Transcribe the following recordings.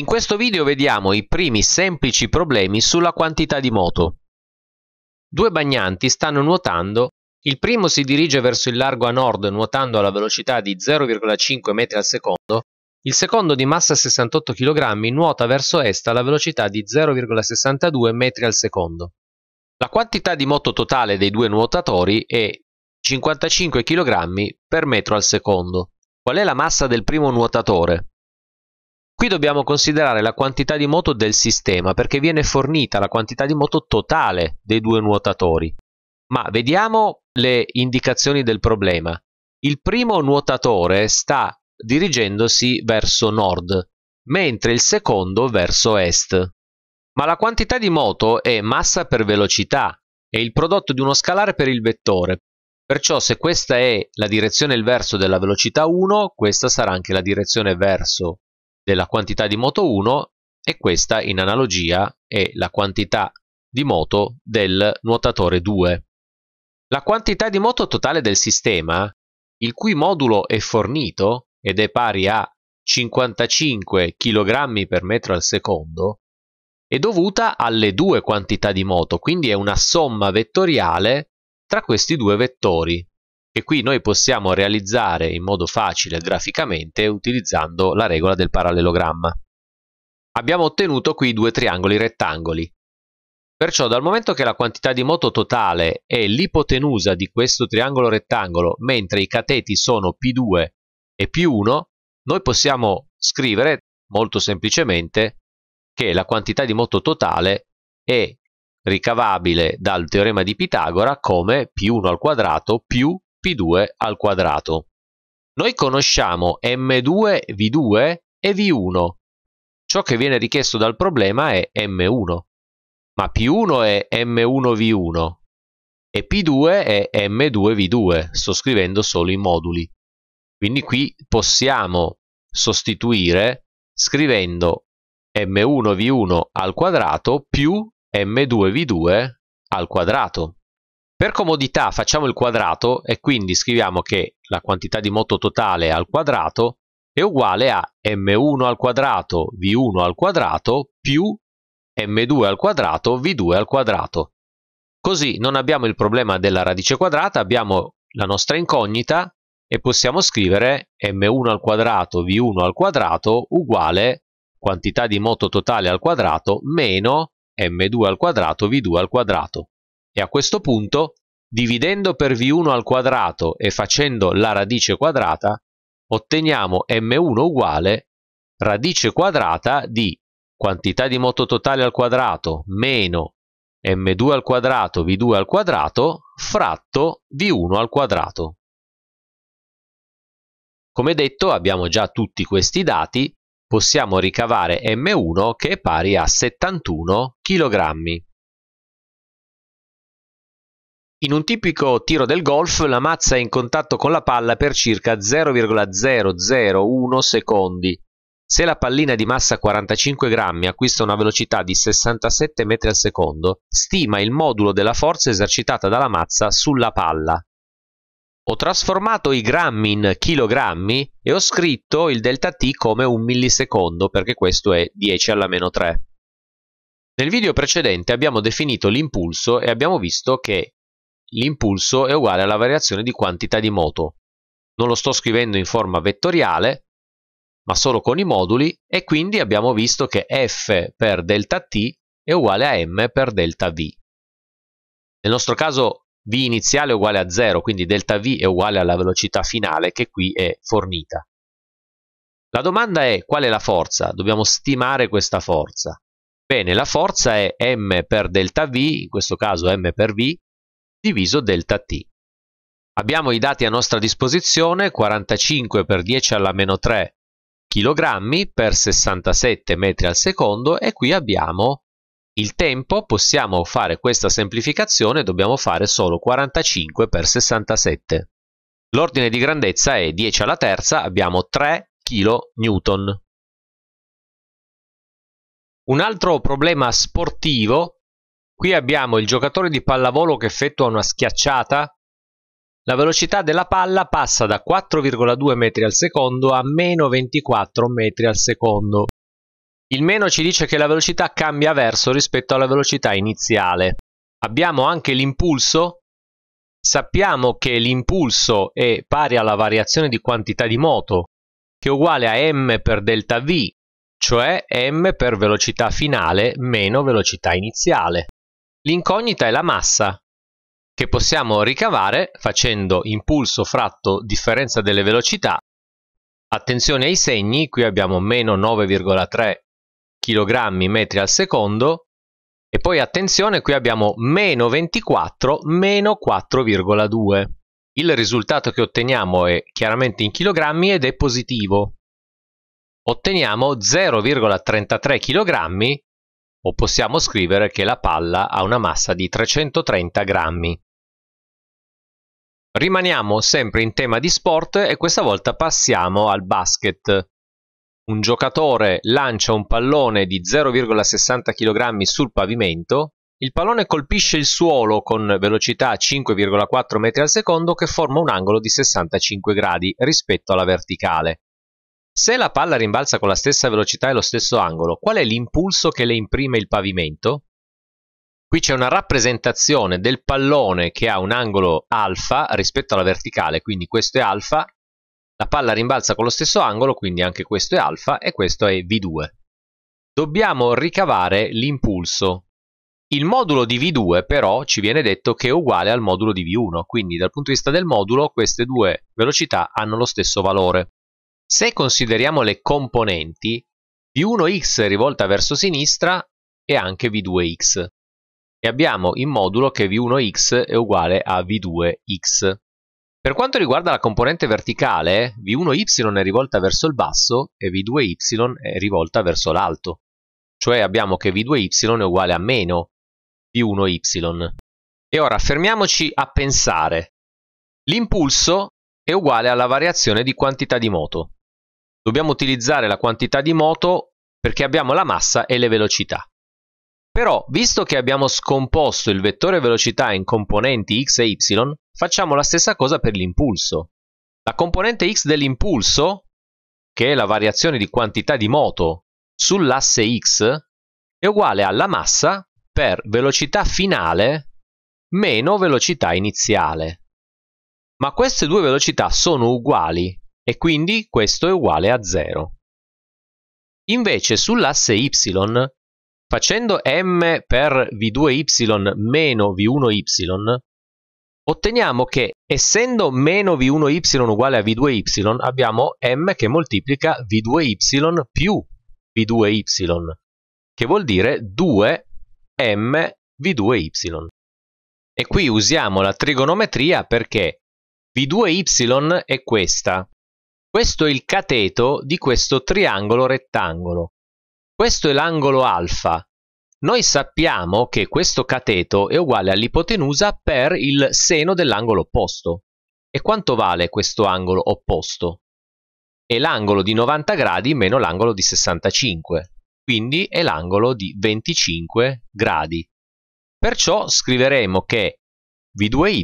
In questo video vediamo i primi semplici problemi sulla quantità di moto. Due bagnanti stanno nuotando, il primo si dirige verso il largo a nord nuotando alla velocità di 0,5 m al secondo, il secondo di massa 68 kg nuota verso est alla velocità di 0,62 m al secondo. La quantità di moto totale dei due nuotatori è 55 kg per metro al secondo. Qual è la massa del primo nuotatore? Qui dobbiamo considerare la quantità di moto del sistema perché viene fornita la quantità di moto totale dei due nuotatori. Ma vediamo le indicazioni del problema. Il primo nuotatore sta dirigendosi verso nord, mentre il secondo verso est. Ma la quantità di moto è massa per velocità, è il prodotto di uno scalare per il vettore. Perciò se questa è la direzione e il verso della velocità 1, questa sarà anche la direzione verso della quantità di moto 1 e questa in analogia è la quantità di moto del nuotatore 2. La quantità di moto totale del sistema, il cui modulo è fornito ed è pari a 55 kg per metro al secondo, è dovuta alle due quantità di moto, quindi è una somma vettoriale tra questi due vettori che qui noi possiamo realizzare in modo facile graficamente utilizzando la regola del parallelogramma. Abbiamo ottenuto qui due triangoli rettangoli. Perciò dal momento che la quantità di moto totale è l'ipotenusa di questo triangolo rettangolo, mentre i cateti sono P2 e P1, noi possiamo scrivere molto semplicemente che la quantità di moto totale è ricavabile dal teorema di Pitagora come P1 al quadrato più P2 al quadrato. Noi conosciamo M2, V2 e V1. Ciò che viene richiesto dal problema è M1. Ma P1 è M1V1 e P2 è M2V2. Sto scrivendo solo i moduli. Quindi qui possiamo sostituire scrivendo m1v1 al quadrato più m2v2 al quadrato. Per comodità facciamo il quadrato e quindi scriviamo che la quantità di moto totale al quadrato è uguale a m1 al quadrato v1 al quadrato più m2 al quadrato v2 al quadrato. Così non abbiamo il problema della radice quadrata, abbiamo la nostra incognita e possiamo scrivere m1 al quadrato v1 al quadrato uguale quantità di moto totale al quadrato meno m2 al quadrato v2 al quadrato. E a questo punto, dividendo per v1 al quadrato e facendo la radice quadrata, otteniamo m1 uguale radice quadrata di quantità di moto totale al quadrato meno m2 al quadrato v2 al quadrato fratto v1 al quadrato. Come detto abbiamo già tutti questi dati, possiamo ricavare m1 che è pari a 71 kg. In un tipico tiro del golf la mazza è in contatto con la palla per circa 0,001 secondi. Se la pallina di massa 45 grammi acquista una velocità di 67 metri al secondo, stima il modulo della forza esercitata dalla mazza sulla palla. Ho trasformato i grammi in chilogrammi e ho scritto il delta t come un millisecondo perché questo è 10 alla meno 3. Nel video precedente abbiamo definito l'impulso e abbiamo visto che l'impulso è uguale alla variazione di quantità di moto. Non lo sto scrivendo in forma vettoriale, ma solo con i moduli, e quindi abbiamo visto che f per delta t è uguale a m per delta v. Nel nostro caso v iniziale è uguale a 0, quindi delta v è uguale alla velocità finale che qui è fornita. La domanda è qual è la forza? Dobbiamo stimare questa forza. Bene, la forza è m per delta v, in questo caso m per v, diviso delta t. Abbiamo i dati a nostra disposizione, 45 per 10 alla meno 3 kg per 67 metri al secondo e qui abbiamo il tempo, possiamo fare questa semplificazione, dobbiamo fare solo 45 per 67. L'ordine di grandezza è 10 alla terza, abbiamo 3 kN. Un altro problema sportivo Qui abbiamo il giocatore di pallavolo che effettua una schiacciata. La velocità della palla passa da 4,2 metri al secondo a meno 24 metri al secondo. Il meno ci dice che la velocità cambia verso rispetto alla velocità iniziale. Abbiamo anche l'impulso. Sappiamo che l'impulso è pari alla variazione di quantità di moto, che è uguale a m per delta v, cioè m per velocità finale meno velocità iniziale. L'incognita è la massa, che possiamo ricavare facendo impulso fratto differenza delle velocità. Attenzione ai segni, qui abbiamo meno 9,3 kg metri al secondo e poi attenzione, qui abbiamo meno 24, meno 4,2. Il risultato che otteniamo è chiaramente in chilogrammi ed è positivo. Otteniamo 0,33 kg o possiamo scrivere che la palla ha una massa di 330 grammi. Rimaniamo sempre in tema di sport e questa volta passiamo al basket. Un giocatore lancia un pallone di 0,60 kg sul pavimento, il pallone colpisce il suolo con velocità 5,4 m al secondo che forma un angolo di 65 gradi rispetto alla verticale. Se la palla rimbalza con la stessa velocità e lo stesso angolo, qual è l'impulso che le imprime il pavimento? Qui c'è una rappresentazione del pallone che ha un angolo alfa rispetto alla verticale, quindi questo è alfa, la palla rimbalza con lo stesso angolo, quindi anche questo è alfa e questo è V2. Dobbiamo ricavare l'impulso. Il modulo di V2 però ci viene detto che è uguale al modulo di V1, quindi dal punto di vista del modulo queste due velocità hanno lo stesso valore. Se consideriamo le componenti, V1x rivolta verso sinistra e anche V2x. E abbiamo in modulo che V1x è uguale a V2x. Per quanto riguarda la componente verticale, V1y è rivolta verso il basso e V2y è rivolta verso l'alto. Cioè abbiamo che V2y è uguale a meno V1y. E ora fermiamoci a pensare. L'impulso è uguale alla variazione di quantità di moto. Dobbiamo utilizzare la quantità di moto perché abbiamo la massa e le velocità. Però, visto che abbiamo scomposto il vettore velocità in componenti x e y, facciamo la stessa cosa per l'impulso. La componente x dell'impulso, che è la variazione di quantità di moto sull'asse x, è uguale alla massa per velocità finale meno velocità iniziale. Ma queste due velocità sono uguali, e quindi questo è uguale a 0. Invece sull'asse y, facendo m per v2y meno v1y, otteniamo che essendo meno v1y uguale a v2y abbiamo m che moltiplica v2y più v2y, che vuol dire 2m v2y. E qui usiamo la trigonometria perché v2y è questa, questo è il cateto di questo triangolo rettangolo. Questo è l'angolo alfa. Noi sappiamo che questo cateto è uguale all'ipotenusa per il seno dell'angolo opposto. E quanto vale questo angolo opposto? È l'angolo di 90 gradi meno l'angolo di 65, quindi è l'angolo di 25 gradi. Perciò scriveremo che V2y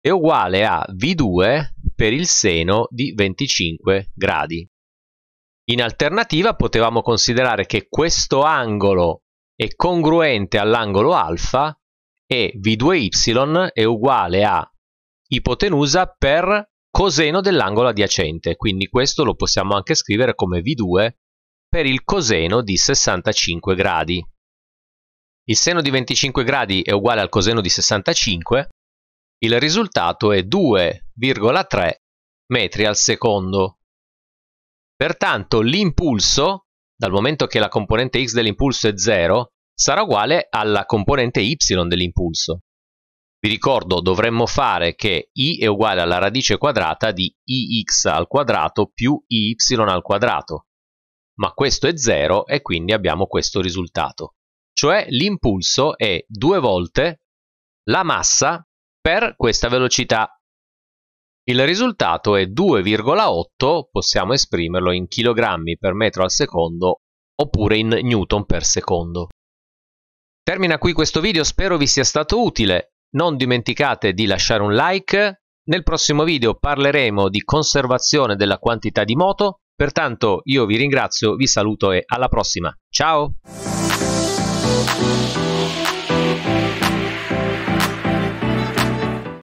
è uguale a V2 per il seno di 25 gradi. In alternativa potevamo considerare che questo angolo è congruente all'angolo alfa e V2y è uguale a ipotenusa per coseno dell'angolo adiacente, quindi questo lo possiamo anche scrivere come V2 per il coseno di 65 gradi. Il seno di 25 gradi è uguale al coseno di 65 il risultato è 2,3 metri al secondo. Pertanto l'impulso, dal momento che la componente x dell'impulso è 0, sarà uguale alla componente y dell'impulso. Vi ricordo, dovremmo fare che i è uguale alla radice quadrata di ix al quadrato più iy al quadrato. Ma questo è 0 e quindi abbiamo questo risultato. Cioè l'impulso è due volte la massa per questa velocità. Il risultato è 2,8, possiamo esprimerlo in chilogrammi per metro al secondo oppure in newton per secondo. Termina qui questo video, spero vi sia stato utile. Non dimenticate di lasciare un like. Nel prossimo video parleremo di conservazione della quantità di moto, pertanto io vi ringrazio, vi saluto e alla prossima. Ciao!